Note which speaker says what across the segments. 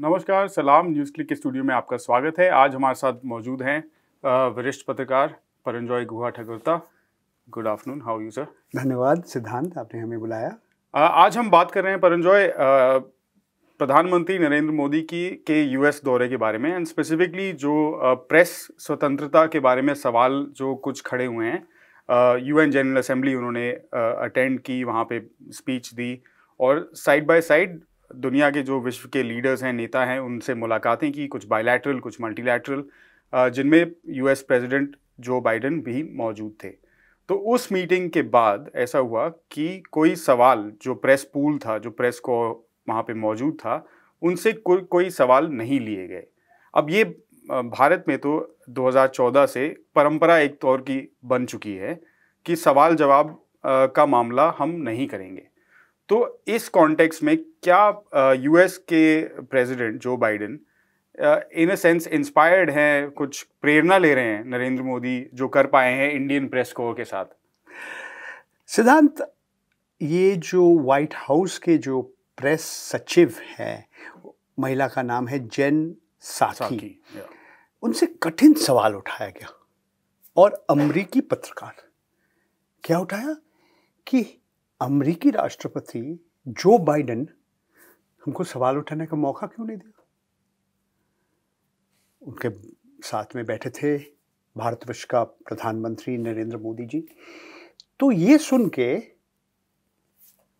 Speaker 1: नमस्कार सलाम news click के स्टूडियो में आपका स्वागत है आज हमारे साथ मौजूद हैं वरिष्ठ पत्रकार Paranjoy Guha Thakurta good afternoon how you sir
Speaker 2: धन्यवाद सिद्धांत आपने हमें बुलाया
Speaker 1: आज हम बात कर रहे हैं परंजॉय प्रधानमंत्री नरेंद्र मोदी की के यूएस दौरे के बारे में एंड स्पेसिफिकली जो प्रेस स्वतंत्रता के बारे में सवाल जो कुछ खड़े हुए हैं यूएन जनरल असेंबली उन्होंने अटेंड की वहाँ पे स्पीच दी और साइड बाय साइड दुनिया के जो विश्व के लीडर्स हैं नेता हैं उनसे मुलाकातें की कुछ बायलैटरल कुछ मल्टीलैटरल जिनमें यूएस प्रेसिडेंट जो बाइडेन भी मौजूद थे तो उस मीटिंग के बाद ऐसा हुआ कि कोई सवाल जो प्रेस पूल था जो प्रेस को वहाँ पे मौजूद था उनसे को, कोई सवाल नहीं लिए गए अब ये भारत में तो 2014 से परंपरा एक तौर की बन चुकी है कि सवाल जवाब का मामला हम नहीं करेंगे तो इस कॉन्टेक्स्ट में क्या यूएस के president Joe Biden in a sense inspired हैं कुछ प्रेरणा ले रहे हैं नरेंद्र मोदी जो कर पाए हैं इंडियन प्रेस को के साथ
Speaker 2: सिद्धांत ये जो वाइट हाउस के जो प्रेस सचिव हैं महिला का नाम है जेन साकी उनसे कठिन सवाल उठाया गया और अमरीकी पत्रकार क्या उठाया कि अमरीकी राष्ट्रपति जो बाइडन हमको सवाल उठाने का मौका क्यों नहीं दिया उनके साथ में बैठे थे भारतवर्ष का प्रधानमंत्री नरेंद्र मोदी जी तो ये सुन के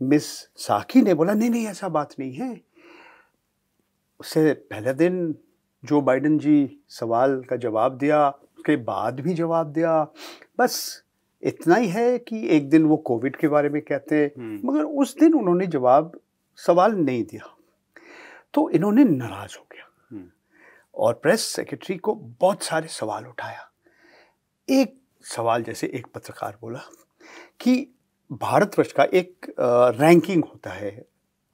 Speaker 2: मिस साकी ने बोला नहीं नहीं ऐसा बात नहीं है उससे पहले दिन जो बाइडन जी सवाल का जवाब दिया उसके बाद भी जवाब दिया बस इतना ही है कि एक दिन वो कोविड के बारे में कहते हैं हम्म। मगर उस दिन उन्होंने जवाब सवाल नहीं दिया तो इन्होंने नाराज हो गया हम्म। और प्रेस सेक्रेटरी को बहुत सारे सवाल उठाया एक सवाल जैसे एक पत्रकार बोला कि भारतवर्ष का एक रैंकिंग होता है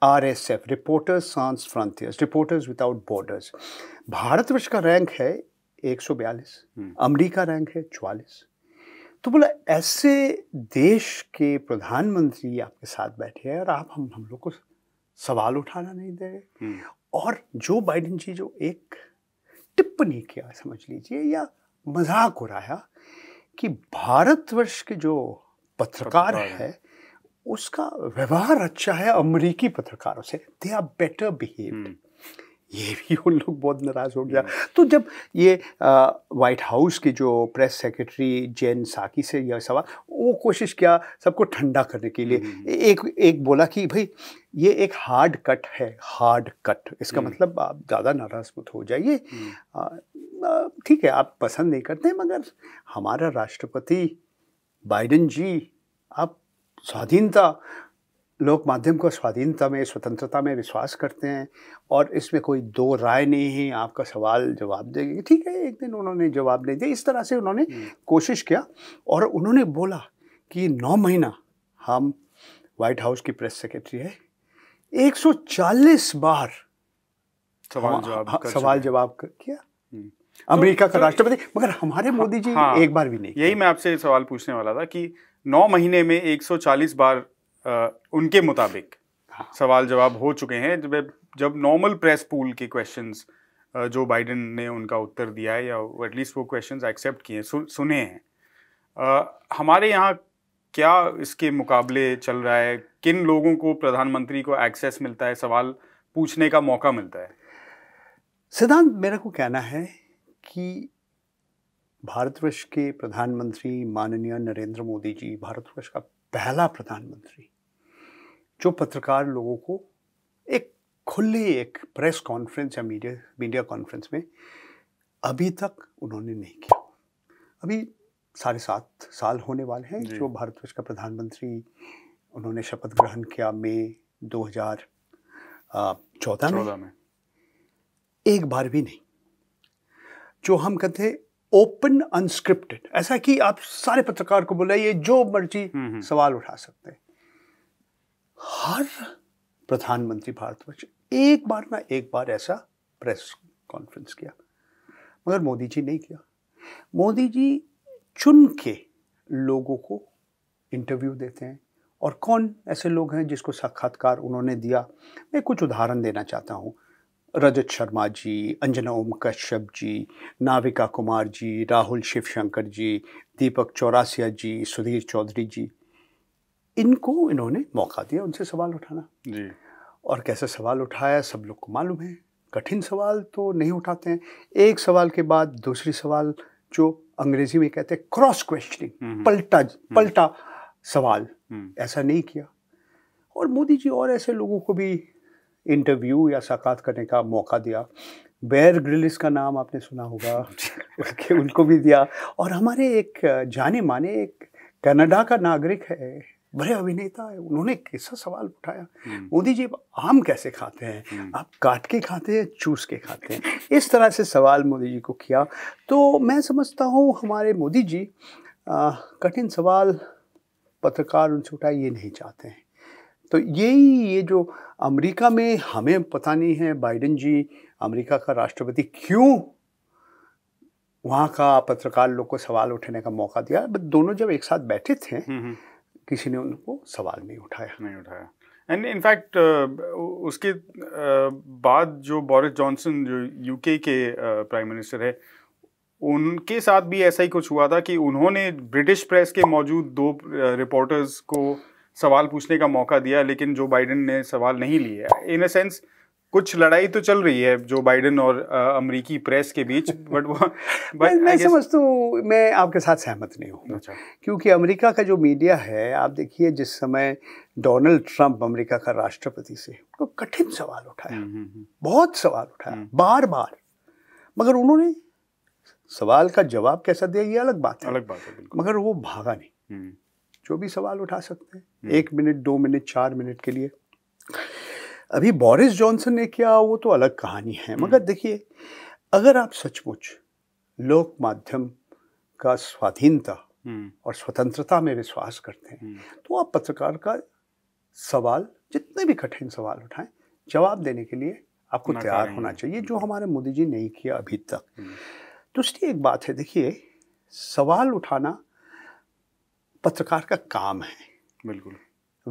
Speaker 2: R S F reporters sans frontieres reporters without borders भारतवर्ष का रैंक है 142 अमरीका रैंक है चवालीस तो बोला ऐसे देश के प्रधानमंत्री आपके साथ बैठे हैं और आप हम हम लोग को सवाल उठाना नहीं दे रहे हम्म। और जो बाइडेन जी जो एक टिप्पणी किया समझ लीजिए या मजाक उड़ाया कि भारतवर्ष के जो पत्रकार है उसका व्यवहार अच्छा है अमेरिकी पत्रकारों से दे आर बेटर बिहेव्ड ये भी उन लोग बहुत नाराज़ हो गया हम्म। तो जब ये वाइट हाउस की जो प्रेस सेक्रेटरी जैन साकी से यह सवाल वो कोशिश किया सबको ठंडा करने के लिए हम्म। एक एक बोला कि भाई ये एक हार्ड कट है हार्ड कट इसका हम्म। मतलब आप ज़्यादा नाराज़ मत हो जाइए ठीक है आप पसंद नहीं करते मगर हमारा राष्ट्रपति बाइडन जी आप स्वाधीनता लोग माध्यम को स्वाधीनता में स्वतंत्रता में विश्वास करते हैं और इसमें कोई दो राय नहीं है आपका सवाल जवाब देंगे ठीक है एक दिन उन्होंने जवाब नहीं दिया इस तरह से उन्होंने हम्म। कोशिश किया और उन्होंने बोला कि नौ महीना हम व्हाइट हाउस की प्रेस सेक्रेटरी है 140 बार
Speaker 1: सवाल जवाब हाँ, सवाल
Speaker 2: जवाब किया हम्म।
Speaker 1: तो अमेरिका का
Speaker 2: राष्ट्रपति मगर हमारे हाँ, मोदी जी हाँ। एक बार भी नहीं
Speaker 1: यही मैं आपसे सवाल पूछने वाला था कि नौ महीने में 140 बार आ, उनके मुताबिक हाँ। सवाल जवाब हो चुके हैं जब जब नॉर्मल प्रेस पूल के क्वेश्चंस जो बाइडेन ने उनका उत्तर दिया है या एटलीस्ट वो क्वेश्चन एक्सेप्ट किए सु, सुने हैं आ, हमारे यहाँ क्या इसके मुकाबले चल रहा है किन लोगों को प्रधानमंत्री को एक्सेस मिलता है सवाल पूछने का मौका मिलता है
Speaker 2: सिद्धांत मेरा को कहना है कि भारतवर्ष के प्रधानमंत्री माननीय नरेंद्र मोदी जी भारतवर्ष का पहला प्रधानमंत्री जो पत्रकार लोगों को एक खुले एक प्रेस कॉन्फ्रेंस या मीडिया मीडिया कॉन्फ्रेंस में अभी तक उन्होंने नहीं किया अभी साढ़े सात साल होने वाले हैं जो भारतवर्ष का प्रधानमंत्री उन्होंने शपथ ग्रहण किया मई चौदह में, में एक बार भी नहीं जो हम कहते हैं ओपन अनस्क्रिप्टेड ऐसा कि आप सारे पत्रकार को बुलाइए ये जो मर्जी हम्म, हम्म। सवाल उठा सकते हैं हर प्रधानमंत्री भारतवर्ष एक बार ना एक बार ऐसा प्रेस कॉन्फ्रेंस किया मगर मोदी जी नहीं किया मोदी जी चुन के लोगों को इंटरव्यू देते हैं और कौन ऐसे लोग हैं जिसको साक्षात्कार उन्होंने दिया मैं कुछ उदाहरण देना चाहता हूँ रजत शर्मा जी अंजना ओम कश्यप जी नाविका कुमार जी राहुल शिवशंकर जी दीपक चौरासिया जी सुधीर चौधरी जी इनको इन्होंने मौका दिया उनसे सवाल उठाना जी और कैसे सवाल उठाया सब लोग को मालूम है कठिन सवाल तो नहीं उठाते हैं एक सवाल के बाद दूसरी सवाल जो अंग्रेजी में कहते हैं क्रॉस हम्म, क्वेश्चनिंग हम्म। पलटा हम्म। पलटा सवाल ऐसा नहीं किया और मोदी जी और ऐसे लोगों को भी इंटरव्यू या साक्षात करने का मौका दिया बैर ग्रिलिस का नाम आपने सुना होगा उनको भी दिया और हमारे एक जाने माने एक कनाडा का नागरिक है बड़े अभिनेता है उन्होंने कैसा सवाल उठाया हम्म। मोदी जी आम कैसे खाते हैं हम्म। आप काट के खाते हैं चूस के खाते हैं इस तरह से सवाल मोदी जी को किया तो मैं समझता हूँ हमारे मोदी जी कठिन सवाल पत्रकार उनसे उठाए ये नहीं चाहते हैं तो यही ये जो अमेरिका में हमें पता नहीं है बाइडन जी अमेरिका का राष्ट्रपति क्यों वहाँ का पत्रकार लोग को सवाल उठने का मौका दिया बट दोनों जब एक साथ बैठे थे हम्म, किसी ने उनको सवाल नहीं
Speaker 1: उठाया नहीं उठाया एंड इनफैक्ट uh, उसके uh, बाद जो बोरिस जॉनसन जो यूके के प्राइम uh, मिनिस्टर है उनके साथ भी ऐसा ही कुछ हुआ था कि उन्होंने ब्रिटिश प्रेस के मौजूद दो रिपोर्टर्स को सवाल पूछने का मौका दिया लेकिन जो बाइडेन ने सवाल नहीं लिए इन अ सेंस कुछ लड़ाई तो चल रही है जो बाइडेन और अमेरिकी प्रेस के बीच बट वो बट मैं guess... समझता
Speaker 2: हूँ मैं आपके साथ सहमत नहीं हूँ अच्छा क्योंकि अमेरिका का जो मीडिया है आप देखिए जिस समय डोनाल्ड ट्रंप अमेरिका का राष्ट्रपति से तो कठिन सवाल उठाया हम्म, हम्म, हम्म। बहुत सवाल उठाया बार बार मगर उन्होंने सवाल का जवाब कैसा दिया ये अलग बात है अलग बात है मगर वो भागा नहीं जो भी सवाल उठा सकते हैं एक मिनट दो मिनट चार मिनट के लिए अभी बोरिस जॉनसन ने किया वो तो अलग कहानी है हम्म। मगर देखिए अगर आप सचमुच लोक माध्यम का स्वाधीनता हम्म। और स्वतंत्रता में विश्वास करते हैं हम्म। तो आप पत्रकार का सवाल जितने भी कठिन सवाल उठाएं जवाब देने के लिए आपको तैयार होना चाहिए जो हमारे मोदी जी नहीं किया अभी तक दूसरी तो एक बात है देखिए सवाल उठाना पत्रकार का काम है बिल्कुल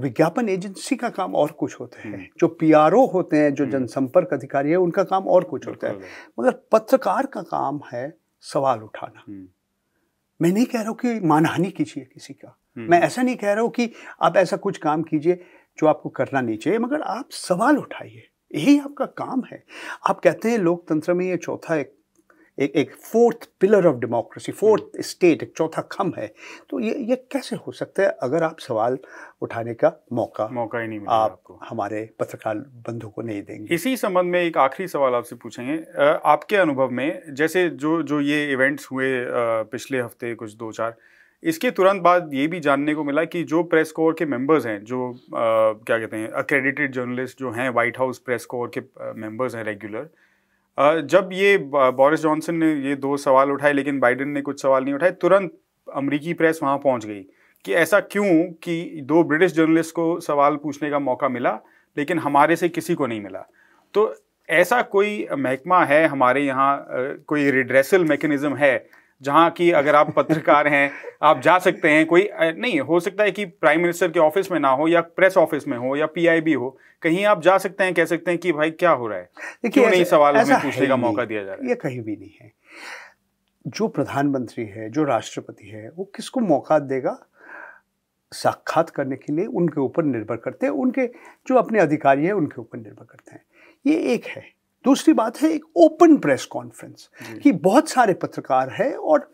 Speaker 2: विज्ञापन एजेंसी का काम और कुछ होता है हम्म। जो पीआरओ होते हैं जो हम्म। जनसंपर्क अधिकारी है उनका काम और कुछ होता है मगर पत्रकार का काम है सवाल उठाना हम्म। मैं नहीं कह रहा हूं कि मानहानि कीजिए किसी का मैं ऐसा नहीं कह रहा हूं कि आप ऐसा कुछ काम कीजिए जो आपको करना नहीं चाहिए मगर आप सवाल उठाइए यही आपका काम है आप कहते हैं लोकतंत्र में ये चौथा एक एक एक fourth pillar of democracy fourth state एक चौथा खम है तो ये ये कैसे हो सकता है अगर आप सवाल उठाने का मौका मौका ही नहीं मिला आप आपको हमारे पत्रकार बंधु को नहीं देंगे
Speaker 1: इसी संबंध में एक आखिरी सवाल आपसे पूछेंगे आपके अनुभव में जैसे जो जो ये इवेंट्स हुए पिछले हफ्ते कुछ दो चार इसके तुरंत बाद ये भी जानने को मिला कि जो प्रेस कोर के मेंबर्स हैं जो आ, क्या कहते हैं अक्रेडिटेड जर्नलिस्ट जो हैं व्हाइट हाउस प्रेस कोर के मेंबर्स हैं रेगुलर जब ये बोरिस जॉनसन ने ये दो सवाल उठाए लेकिन बाइडेन ने कुछ सवाल नहीं उठाए तुरंत अमरीकी प्रेस वहाँ पहुँच गई कि ऐसा क्यों कि दो ब्रिटिश जर्नलिस्ट को सवाल पूछने का मौका मिला लेकिन हमारे से किसी को नहीं मिला तो ऐसा कोई महकमा है हमारे यहाँ कोई रिड्रेसल मैकेनिज़्म है जहाँ की अगर आप पत्रकार हैं आप जा सकते हैं कोई नहीं हो सकता है कि प्राइम मिनिस्टर के ऑफिस में ना हो या प्रेस ऑफिस में हो या पीआईबी हो कहीं आप जा सकते हैं कह सकते हैं कि भाई क्या हो रहा है देखिए नहीं सवाल हमें पूछने का मौका दिया जा रहा है
Speaker 2: ये कहीं भी नहीं है जो प्रधानमंत्री है जो राष्ट्रपति है वो किसको मौका देगा साक्षात करने के लिए उनके ऊपर निर्भर करते हैं उनके जो अपने अधिकारी हैं उनके ऊपर निर्भर करते हैं ये एक है दूसरी बात है एक ओपन प्रेस कॉन्फ्रेंस कि बहुत सारे पत्रकार हैं और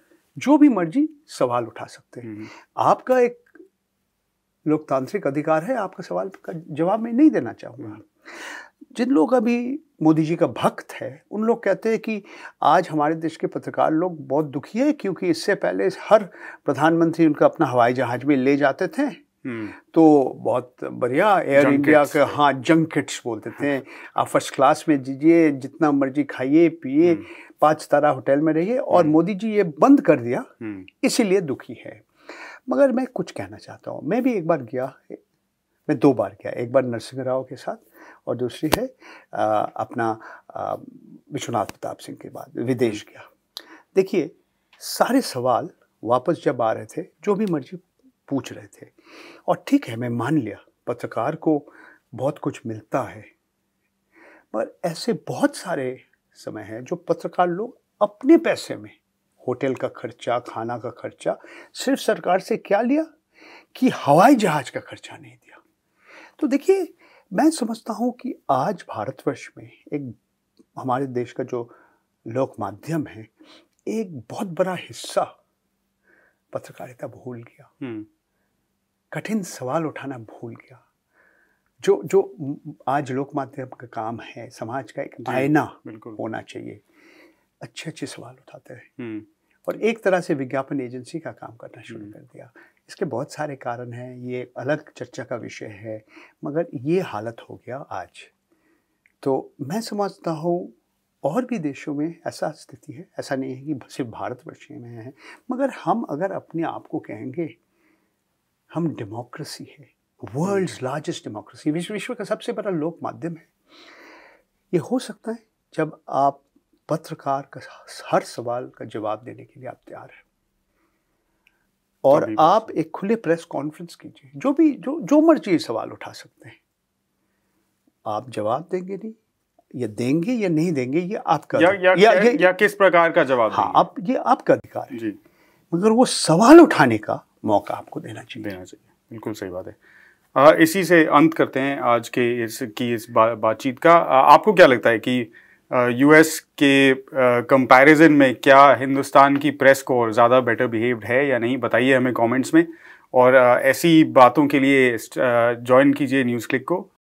Speaker 2: जो भी मर्जी सवाल उठा सकते हैं हम्म। आपका एक लोकतांत्रिक अधिकार है आपका सवाल का जवाब मैं नहीं देना चाहूँगा हम्म। जिन लोग अभी मोदी जी का भक्त है उन लोग कहते हैं कि आज हमारे देश के पत्रकार लोग बहुत दुखी है क्योंकि इससे पहले हर प्रधानमंत्री उनका अपना हवाई जहाज में ले जाते थे Hmm. तो बहुत बढ़िया एयर इंडिया के हाँ किट्स बोलते थे आप फर्स्ट क्लास में दीजिए जितना मर्जी खाइए पिए hmm. पाँच तारा होटल में रहिए और hmm. मोदी जी ये बंद कर दिया इसीलिए दुखी है मगर मैं कुछ कहना चाहता हूँ मैं भी एक बार गया मैं दो बार गया एक बार नरसिंह राव के साथ और दूसरी है आ, अपना विश्वनाथ प्रताप सिंह के बाद विदेश गया देखिए सारे सवाल वापस जब आ रहे थे जो भी मर्जी पूछ रहे थे और ठीक है मैं मान लिया पत्रकार को बहुत कुछ मिलता है पर ऐसे बहुत सारे समय हैं जो पत्रकार लोग अपने पैसे में होटल का खर्चा खाना का खर्चा सिर्फ सरकार से क्या लिया कि हवाई जहाज का खर्चा नहीं दिया तो देखिए मैं समझता हूँ कि आज भारतवर्ष में एक हमारे देश का जो लोक माध्यम है एक बहुत बड़ा हिस्सा पत्रकारिता भूल गया हम्म। कठिन सवाल उठाना भूल गया जो जो आज लोक माध्यम का काम है समाज का एक आयना होना चाहिए अच्छे अच्छे सवाल उठाते रहे हम्म। और एक तरह से विज्ञापन एजेंसी का काम करना शुरू हम्म। कर दिया इसके बहुत सारे कारण हैं ये अलग चर्चा का विषय है मगर ये हालत हो गया आज तो मैं समझता हूँ और भी देशों में ऐसा स्थिति है ऐसा नहीं है कि सिर्फ भारतवर्ष में है मगर हम अगर अपने आप को कहेंगे हम डेमोक्रेसी है वर्ल्ड लार्जेस्ट डेमोक्रेसी विश्व विश्व का सबसे बड़ा लोक माध्यम है ये हो सकता है जब आप पत्रकार का हर सवाल का जवाब देने के लिए आप तैयार हैं और तो आप एक खुले प्रेस कॉन्फ्रेंस कीजिए जो भी जो जो मर्जी सवाल उठा सकते हैं आप जवाब देंगे नहीं या देंगे या नहीं देंगे ये आपका या, या, या, या,
Speaker 1: या किस प्रकार का जवाब हाँ
Speaker 2: आप ये आपका अधिकार है मगर वो सवाल उठाने का मौका आपको देना
Speaker 1: चाहिए देना चाहिए बिल्कुल सही बात है आ, इसी से अंत करते हैं आज के इस की इस बा, बातचीत का आ, आपको क्या लगता है कि यूएस के कंपैरिजन में क्या हिंदुस्तान की प्रेस को और ज़्यादा बेटर बिहेव्ड है या नहीं बताइए हमें कमेंट्स में और ऐसी बातों के लिए ज्वाइन कीजिए न्यूज़ क्लिक को